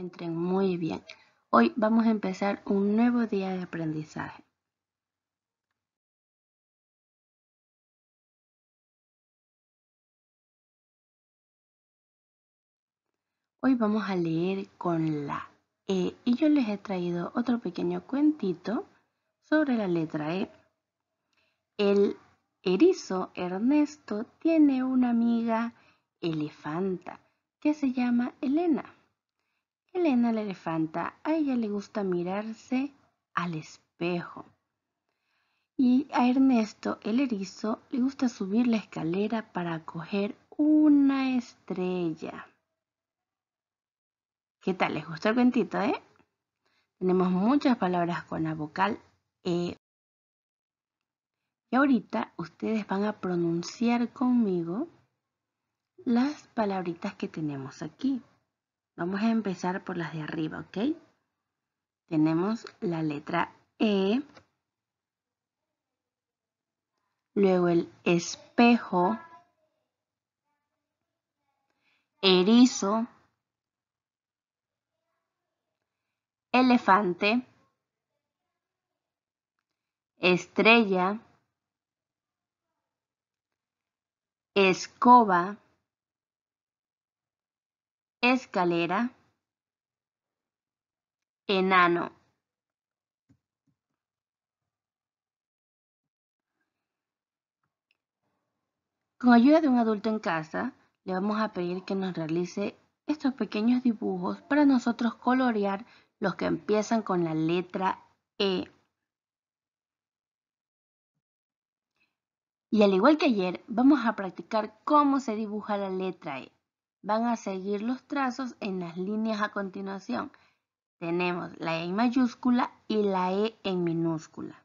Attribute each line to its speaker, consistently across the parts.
Speaker 1: Entren muy bien. Hoy vamos a empezar un nuevo día de aprendizaje. Hoy vamos a leer con la E y yo les he traído otro pequeño cuentito sobre la letra E. El erizo Ernesto tiene una amiga elefanta que se llama Elena. Elena la elefanta, a ella le gusta mirarse al espejo. Y a Ernesto el erizo le gusta subir la escalera para coger una estrella. ¿Qué tal? ¿Les gustó el cuentito, eh? Tenemos muchas palabras con la vocal E. Y ahorita ustedes van a pronunciar conmigo las palabritas que tenemos aquí. Vamos a empezar por las de arriba, ¿ok? Tenemos la letra E, luego el espejo, erizo, elefante, estrella, escoba, escalera, enano. Con ayuda de un adulto en casa, le vamos a pedir que nos realice estos pequeños dibujos para nosotros colorear los que empiezan con la letra E. Y al igual que ayer, vamos a practicar cómo se dibuja la letra E van a seguir los trazos en las líneas a continuación. Tenemos la E en mayúscula y la E en minúscula.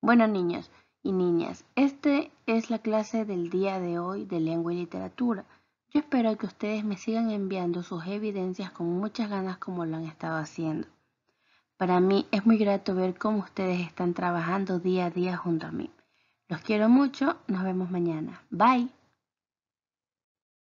Speaker 1: Bueno niños y niñas, esta es la clase del día de hoy de lengua y literatura. Yo espero que ustedes me sigan enviando sus evidencias con muchas ganas como lo han estado haciendo. Para mí es muy grato ver cómo ustedes están trabajando día a día junto a mí. Los quiero mucho, nos vemos mañana. Bye.